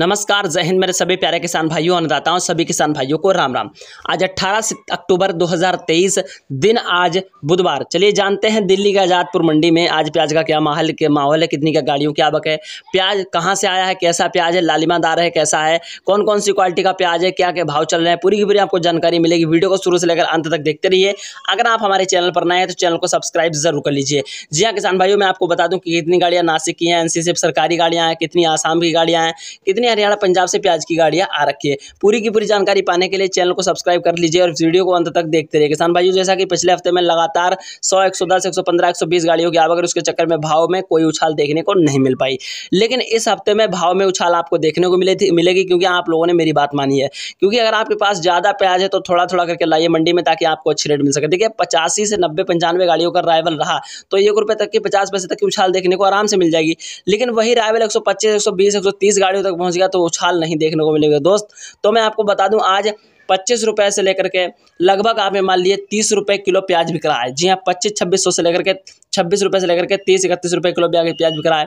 नमस्कार जय हिंद मेरे सभी प्यारे किसान भाइयों अन्नदाताओं सभी किसान भाइयों को राम राम आज 18 अक्टूबर 2023 दिन आज बुधवार चलिए जानते हैं दिल्ली के आजादपुर मंडी में आज प्याज का क्या माहौल के माहौल है कितनी का गाड़ियों की आवक है प्याज कहाँ से आया है कैसा प्याज है लालिमादार है कैसा है कौन कौन सी क्वालिटी का प्याज है क्या क्या भाव चल रहे हैं पूरी की पूरी आपको जानकारी मिलेगी वीडियो को शुरू से लेकर अंत तक देखते रहिए अगर आप हमारे चैनल पर नए हैं तो चैनल को सब्सक्राइब जरूर कर लीजिए जी हाँ किसान भाइयों मैं आपको बता दूँ कि कितनी गाड़ियाँ नासिक की हैं एन सरकारी गाड़ियाँ हैं कितनी आसाम की गाड़ियाँ हैं कितनी कितनी हरियाणा पंजाब से प्याज की गाड़ियाँ आ रखी है पूरी की पूरी जानकारी पाने के लिए चैनल को सब्सक्राइब कर लीजिए और वीडियो को अंत तक देखते रहिए किसान भाइयों जैसा कि पिछले हफ्ते में लगातार सौ एक सौ दस एक सौ पंद्रह एक सौ बीस गाड़ियों की आवागर उसके चक्कर में भाव में कोई उछाल देखने को नहीं मिल पाई लेकिन इस हफ्ते में भाव में उछाल आपको देखने को मिले थी मिलेगी क्योंकि आप लोगों ने मेरी बात मानी है क्योंकि अगर आपके पास ज़्यादा प्याज है तो थोड़ा थोड़ा करके लाइए मंडी में ताकि आपको अच्छी रेट मिल सके देखिए पचासी से नब्बे पंचानवे गाड़ियों का राइवल रहा तो एक रुपये तक की पचास पैसे तक की उछाल देखने को आराम से मिल जाएगी लेकिन वही राइवल एक सौ पच्चीस एक सौ बीस एक सौ तीस गाड़ियों तक पहुंच गया तो उछाल नहीं देखने को मिलेगा दोस्त तो मैं आपको बता दूं आज पच्चीस रुपए से लेकर के लगभग आपने मान लिए तीस रुपए किलो प्याज बिक रहा है जी हाँ पच्चीस छब्बीस सौ से लेकर के छब्बीस रुपए से लेकर के तीस इकतीस रुपए किलो प्याज प्याज बिक रहा है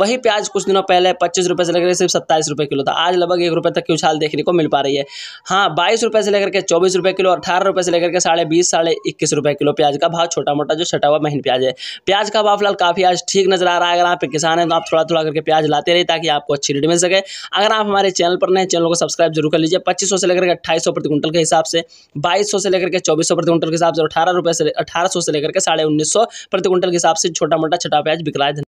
वही प्याज कुछ दिनों पहले पच्चीस रुपए से लेकर सिर्फ सत्ताईस रुपये किलो था आज लगभग एक रुपए तक की उछाल देखने को मिल पा रही है हाँ बाईस रुपए से लेकर के चौबीस रुपए किलो अठारह रुपए से लेकर के साढ़े बीस साढ़े इक्कीस रुपए किलो प्याज का भाव छोटा मोटा जो छटा हुआ महीन प्याज है प्याज का भाव फिलहाल काफ़ी आज ठीक नजर आ रहा है अगर आप किसान हैं तो आप थोड़ा थोड़ा करके प्याज लाते रहे ताकि आपको अच्छी रेट मिल सके अगर आप हमारे चैनल पर नए चैनल को सब्सक्राइब जरूर कर लीजिए पच्चीस से लेकर के अट्ठाईस प्रति क्विंटल के हिसाब से बाईस से लेकर के चौबीस प्रति क्विंटल के हिसाब से अठारह से अठारह से लेकर के साढ़े उन्नीस प्रति क्विंटल के हिसाब से छोटा मोटा छठा प्याज बिक है